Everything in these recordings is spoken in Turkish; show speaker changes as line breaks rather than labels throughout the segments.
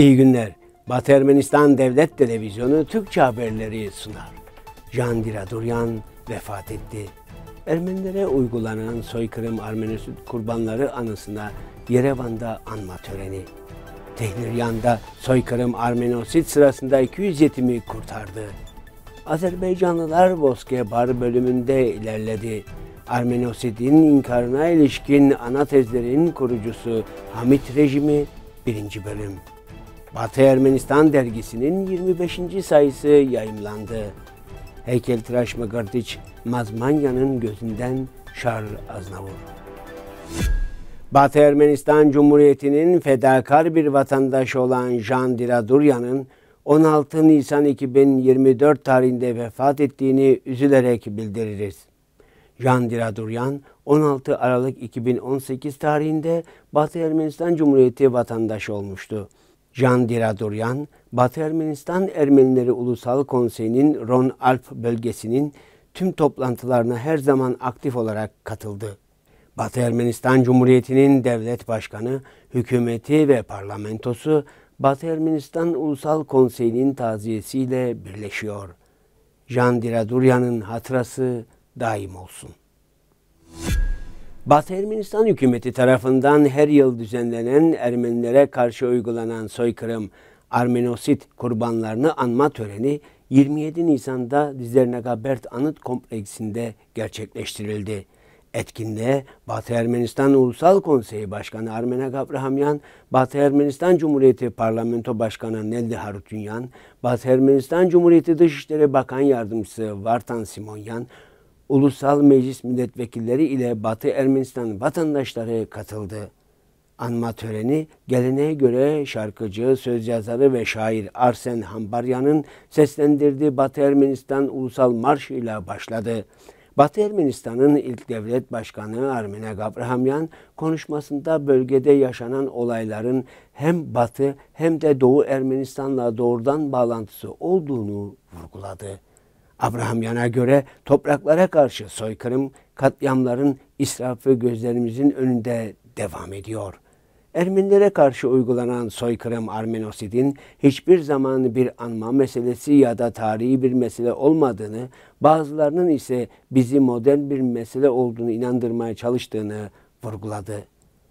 İyi günler. Batı Ermenistan Devlet Televizyonu Türkçe haberleri sunar. Jandira Duryan vefat etti. Ermenilere uygulanan soykırım Armenisi kurbanları anısına Yerevan'da anma töreni. Tehniryan'da soykırım Armenosit sırasında 200 yetimi kurtardı. Azerbaycanlılar Boske Bar bölümünde ilerledi. Armenosit'in inkarına ilişkin ana tezlerin kurucusu Hamit rejimi 1. bölüm. Batı Ermenistan dergisinin 25. sayısı yayımlandı. Heykeltıraş Magardiç Mazmanya'nın gözünden Şar Aznavur. Batı Ermenistan Cumhuriyeti'nin fedakar bir vatandaşı olan Jean Diraduryan'ın 16 Nisan 2024 tarihinde vefat ettiğini üzülerek bildiririz. Jean Diraduryan 16 Aralık 2018 tarihinde Batı Ermenistan Cumhuriyeti vatandaşı olmuştu. Can Diraduryan, Batı Ermenistan Ermenileri Ulusal Konseyi'nin Ron Alp bölgesinin tüm toplantılarına her zaman aktif olarak katıldı. Batı Ermenistan Cumhuriyeti'nin devlet başkanı, hükümeti ve parlamentosu Batı Ermenistan Ulusal Konseyi'nin taziyesiyle birleşiyor. Can Diraduryan'ın hatırası daim olsun. Batı Ermenistan hükümeti tarafından her yıl düzenlenen Ermenilere karşı uygulanan soykırım Armenosit kurbanlarını anma töreni 27 Nisan'da Dizernagabert Anıt Kompleksinde gerçekleştirildi. Etkinliğe Batı Ermenistan Ulusal Konseyi Başkanı Armena Gabrahamyan, Batı Ermenistan Cumhuriyeti Parlamento Başkanı Neldi Harutunyan, Batı Ermenistan Cumhuriyeti Dışişleri Bakan Yardımcısı Vartan Simonyan, Ulusal Meclis milletvekilleri ile Batı Ermenistan vatandaşları katıldı. Anma töreni geleneğe göre şarkıcı, söz yazarı ve şair Arsen Hambaryan'ın seslendirdiği Batı Ermenistan Ulusal Marşı ile başladı. Batı Ermenistan'ın ilk devlet başkanı Armine Gabrahamyan konuşmasında bölgede yaşanan olayların hem Batı hem de Doğu Ermenistan'la doğrudan bağlantısı olduğunu vurguladı. Abraham yana göre topraklara karşı soykırım, katliamların israfı gözlerimizin önünde devam ediyor. Ermenilere karşı uygulanan soykırım Armenosid'in hiçbir zaman bir anma meselesi ya da tarihi bir mesele olmadığını, bazılarının ise bizi modern bir mesele olduğunu inandırmaya çalıştığını vurguladı.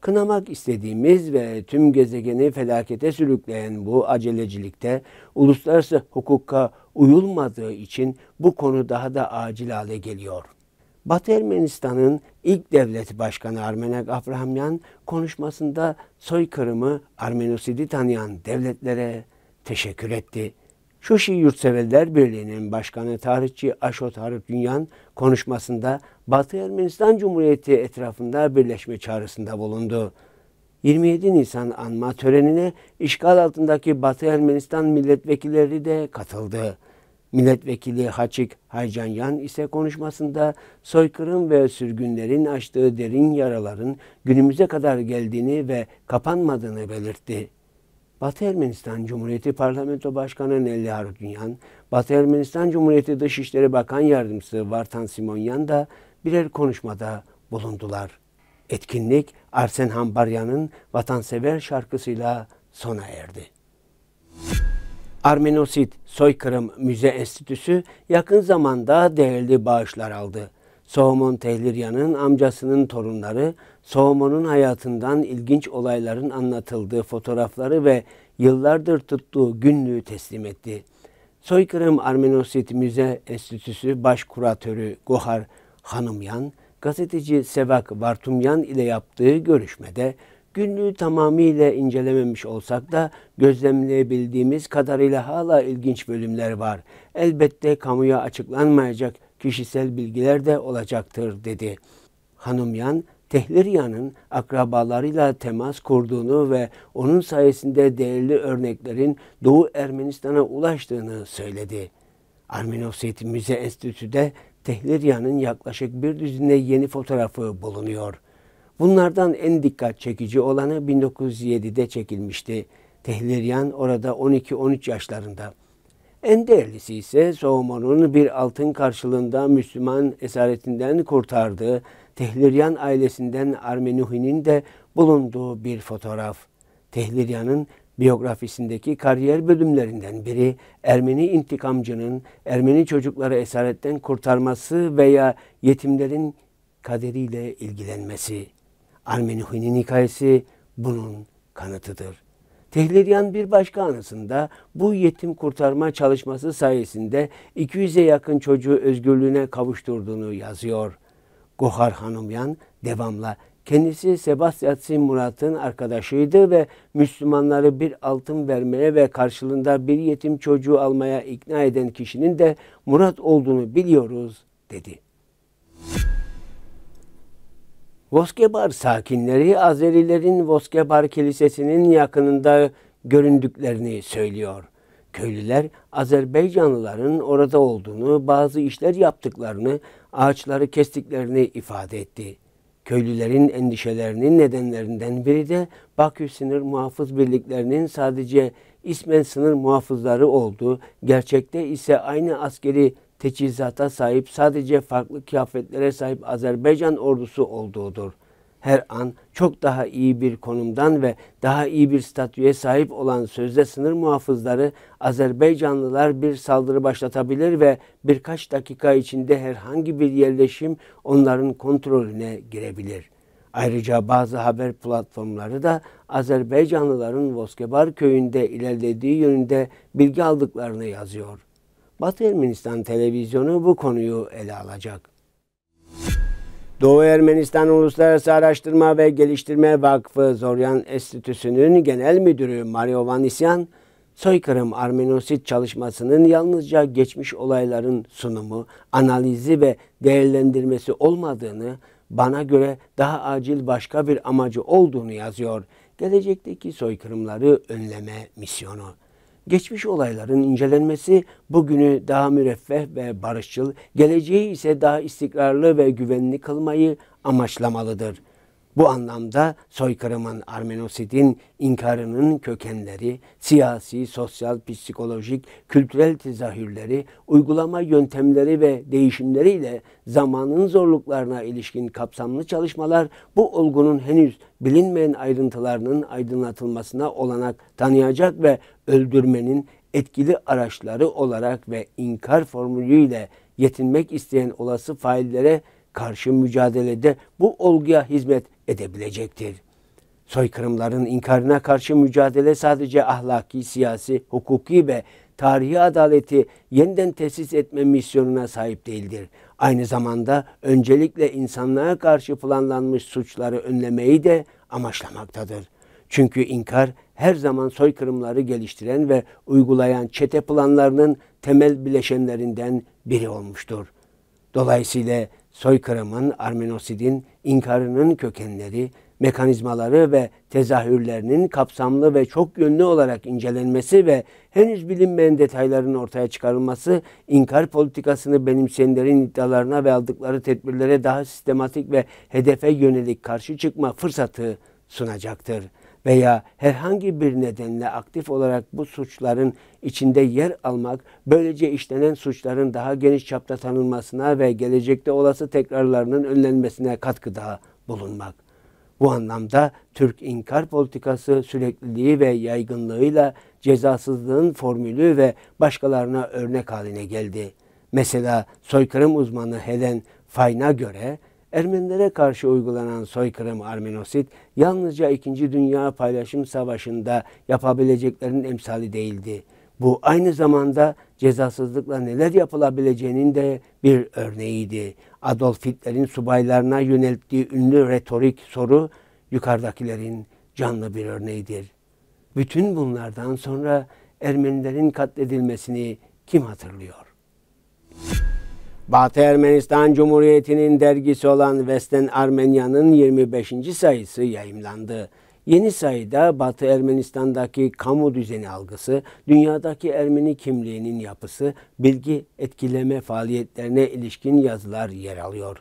Kınamak istediğimiz ve tüm gezegeni felakete sürükleyen bu acelecilikte uluslararası hukuka uyulmadığı için bu konu daha da acil hale geliyor. Batı Ermenistan'ın ilk devlet başkanı Armenek Aframyan konuşmasında soykırımı Armenosid'i tanıyan devletlere teşekkür etti. Şu Şii Yurtseverler Birliği'nin başkanı tarihçi Aşot Harip Dünyan konuşmasında Batı Ermenistan Cumhuriyeti etrafında birleşme çağrısında bulundu. 27 Nisan anma törenine işgal altındaki Batı Ermenistan milletvekilleri de katıldı. Milletvekili Haçik Haycanyan ise konuşmasında soykırım ve sürgünlerin açtığı derin yaraların günümüze kadar geldiğini ve kapanmadığını belirtti. Batı Ermenistan Cumhuriyeti Parlamento Başkanı Nelly Harutyunyan, Batı Ermenistan Cumhuriyeti Dışişleri Bakan Yardımcısı Vartan Simonyan da birer konuşmada bulundular. Etkinlik Arsen Hambaryan'ın Vatansever şarkısıyla sona erdi. Armenosit Soykırım Müze Enstitüsü yakın zamanda değerli bağışlar aldı. Sohomon Tehlirya'nın amcasının torunları, Sohomon'un hayatından ilginç olayların anlatıldığı fotoğrafları ve yıllardır tuttuğu günlüğü teslim etti. Soykırım Armenosit Müze Enstitüsü Baş Kuratörü Gohar Hanımyan, gazeteci Sevak Vartumyan ile yaptığı görüşmede günlüğü tamamıyla incelememiş olsak da gözlemleyebildiğimiz kadarıyla hala ilginç bölümler var. Elbette kamuya açıklanmayacak kişisel bilgiler de olacaktır dedi. Hanumyan, Tehliryan'ın akrabalarıyla temas kurduğunu ve onun sayesinde değerli örneklerin Doğu Ermenistan'a ulaştığını söyledi. Arminovset Müze Enstitü'de Tehliryan'ın yaklaşık bir düzine yeni fotoğrafı bulunuyor. Bunlardan en dikkat çekici olanı 1907'de çekilmişti. Tehliryan orada 12-13 yaşlarında. En değerlisi ise Soğuman'ın bir altın karşılığında Müslüman esaretinden kurtardığı Tehliryan ailesinden Armenuhi'nin de bulunduğu bir fotoğraf. Tehliryan'ın biyografisindeki kariyer bölümlerinden biri Ermeni intikamcının Ermeni çocukları esaretten kurtarması veya yetimlerin kaderiyle ilgilenmesi. Armenuhi'nin hikayesi bunun kanıtıdır. Tehliriyan bir başka anısında bu yetim kurtarma çalışması sayesinde 200'e yakın çocuğu özgürlüğüne kavuşturduğunu yazıyor. Gohar Hanumyan devamla Kendisi Sebastian Murat'ın arkadaşıydı ve Müslümanları bir altın vermeye ve karşılığında bir yetim çocuğu almaya ikna eden kişinin de Murat olduğunu biliyoruz dedi. Voskebar sakinleri Azerilerin Voskebar Kilisesi'nin yakınında göründüklerini söylüyor. Köylüler Azerbaycanlıların orada olduğunu, bazı işler yaptıklarını, ağaçları kestiklerini ifade etti. Köylülerin endişelerinin nedenlerinden biri de Bakü sınır muhafız birliklerinin sadece ismen sınır muhafızları olduğu, gerçekte ise aynı askeri teçhizata sahip sadece farklı kıyafetlere sahip Azerbaycan ordusu olduğudur. Her an çok daha iyi bir konumdan ve daha iyi bir statüye sahip olan sözde sınır muhafızları Azerbaycanlılar bir saldırı başlatabilir ve birkaç dakika içinde herhangi bir yerleşim onların kontrolüne girebilir.'' Ayrıca bazı haber platformları da Azerbaycanlıların Voskebar köyünde ilerlediği yönünde bilgi aldıklarını yazıyor. Batı Ermenistan televizyonu bu konuyu ele alacak. Doğu Ermenistan Uluslararası Araştırma ve Geliştirme Vakfı Zoryan Enstitüsü'nün genel müdürü Mario Vanisyan, soykırım Armenosit çalışmasının yalnızca geçmiş olayların sunumu, analizi ve değerlendirmesi olmadığını, bana göre daha acil başka bir amacı olduğunu yazıyor. Gelecekteki soykırımları önleme misyonu geçmiş olayların incelenmesi bugünü daha müreffeh ve barışçıl, geleceği ise daha istikrarlı ve güvenli kılmayı amaçlamalıdır.'' Bu anlamda soykırımın Armenosid'in inkarının kökenleri, siyasi, sosyal, psikolojik, kültürel tezahürleri, uygulama yöntemleri ve değişimleriyle zamanın zorluklarına ilişkin kapsamlı çalışmalar bu olgunun henüz bilinmeyen ayrıntılarının aydınlatılmasına olanak tanıyacak ve öldürmenin etkili araçları olarak ve inkar formülüyle yetinmek isteyen olası faillere karşı mücadelede bu olguya hizmet edebilecektir. Soykırımların inkarına karşı mücadele sadece ahlaki, siyasi, hukuki ve tarihi adaleti yeniden tesis etme misyonuna sahip değildir. Aynı zamanda öncelikle insanlığa karşı planlanmış suçları önlemeyi de amaçlamaktadır. Çünkü inkar her zaman soykırımları geliştiren ve uygulayan çete planlarının temel bileşenlerinden biri olmuştur. Dolayısıyla soykırımın, Armenosid'in inkarının kökenleri, mekanizmaları ve tezahürlerinin kapsamlı ve çok yönlü olarak incelenmesi ve henüz bilinmeyen detayların ortaya çıkarılması, inkar politikasını benimseyenlerin iddialarına ve aldıkları tedbirlere daha sistematik ve hedefe yönelik karşı çıkma fırsatı sunacaktır.'' veya herhangi bir nedenle aktif olarak bu suçların içinde yer almak, böylece işlenen suçların daha geniş çapta tanınmasına ve gelecekte olası tekrarlarının önlenmesine katkıda bulunmak. Bu anlamda Türk inkar politikası sürekliliği ve yaygınlığıyla cezasızlığın formülü ve başkalarına örnek haline geldi. Mesela soykırım uzmanı Helen Fine'a göre Ermenilere karşı uygulanan soykırım Armenosit yalnızca 2. Dünya Paylaşım Savaşı'nda yapabileceklerinin emsali değildi. Bu aynı zamanda cezasızlıkla neler yapılabileceğinin de bir örneğiydi. Adolf Hitler'in subaylarına yönelttiği ünlü retorik soru yukarıdakilerin canlı bir örneğidir. Bütün bunlardan sonra Ermenilerin katledilmesini kim hatırlıyor? Batı Ermenistan Cumhuriyeti'nin dergisi olan Vesten Armenya'nın 25. sayısı yayımlandı. Yeni sayıda Batı Ermenistan'daki kamu düzeni algısı, dünyadaki Ermeni kimliğinin yapısı, bilgi etkileme faaliyetlerine ilişkin yazılar yer alıyor.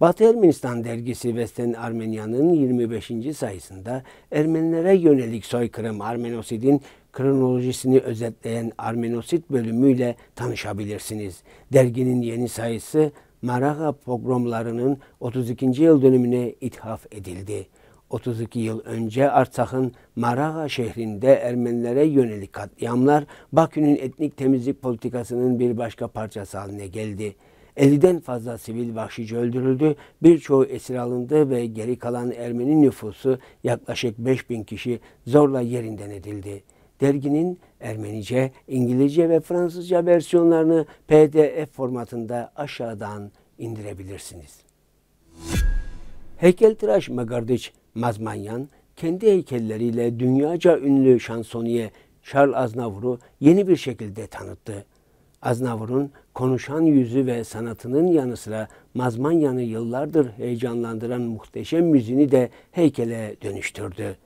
Batı Ermenistan dergisi Vesten Armenya'nın 25. sayısında Ermenilere yönelik soykırım Armenosid'in kronolojisini özetleyen Armenosit bölümüyle tanışabilirsiniz. Derginin yeni sayısı Maraga pogromlarının 32. yıl dönümüne ithaf edildi. 32 yıl önce Artsakh'ın Maraga şehrinde Ermenilere yönelik katliamlar Bakü'nün etnik temizlik politikasının bir başka parçası haline geldi. 50'den fazla sivil vahşice öldürüldü, birçoğu esir alındı ve geri kalan Ermeni nüfusu yaklaşık 5000 kişi zorla yerinden edildi derginin Ermenice, İngilizce ve Fransızca versiyonlarını PDF formatında aşağıdan indirebilirsiniz. Heykeltıraş Magardiç Mazmanyan kendi heykelleriyle dünyaca ünlü şansoniye Charles Aznavur'u yeni bir şekilde tanıttı. Aznavur'un konuşan yüzü ve sanatının yanı sıra Mazmanyan'ı yıllardır heyecanlandıran muhteşem müziğini de heykele dönüştürdü.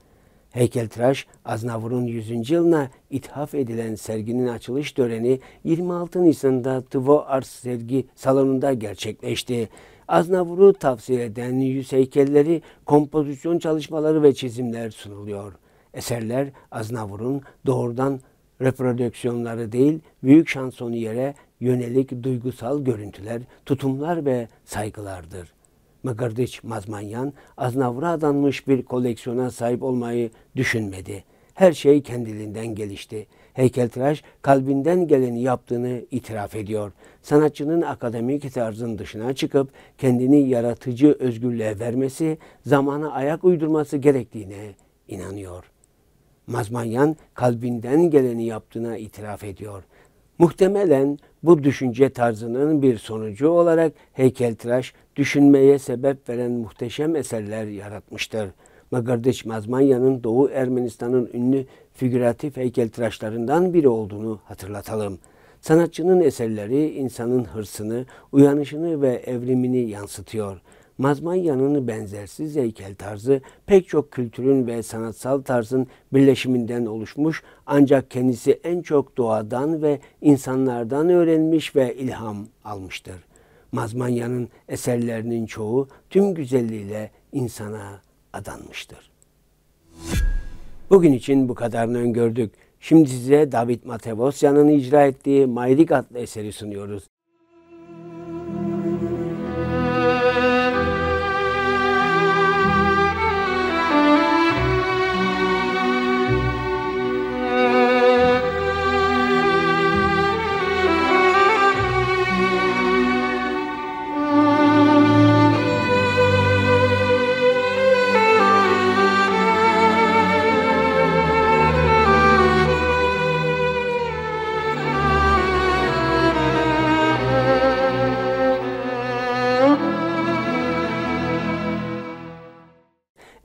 Heykeltıraş Aznavur'un 100. yılına ithaf edilen serginin açılış töreni 26 Nisan'da Tvo Ars sergi salonunda gerçekleşti. Aznavur'u tavsiye eden yüz heykelleri, kompozisyon çalışmaları ve çizimler sunuluyor. Eserler Aznavur'un doğrudan reprodüksiyonları değil, büyük yere yönelik duygusal görüntüler, tutumlar ve saygılardır. Mıgırdiç Mazmanyan, Aznavur'a adanmış bir koleksiyona sahip olmayı düşünmedi. Her şey kendiliğinden gelişti. Heykeltıraş kalbinden geleni yaptığını itiraf ediyor. Sanatçının akademik tarzın dışına çıkıp kendini yaratıcı özgürlüğe vermesi, zamana ayak uydurması gerektiğine inanıyor. Mazmanyan kalbinden geleni yaptığına itiraf ediyor. Muhtemelen bu düşünce tarzının bir sonucu olarak heykeltıraş düşünmeye sebep veren muhteşem eserler yaratmıştır. Magardiç Mazmanya'nın Doğu Ermenistan'ın ünlü figüratif heykeltıraşlarından biri olduğunu hatırlatalım. Sanatçının eserleri insanın hırsını, uyanışını ve evrimini yansıtıyor. Mazmanya'nın benzersiz heykel tarzı pek çok kültürün ve sanatsal tarzın birleşiminden oluşmuş ancak kendisi en çok doğadan ve insanlardan öğrenmiş ve ilham almıştır. Mazmanya'nın eserlerinin çoğu tüm güzelliğiyle insana adanmıştır. Bugün için bu kadarını öngördük. Şimdi size David Matevosya'nın icra ettiği Mayrik adlı eseri sunuyoruz.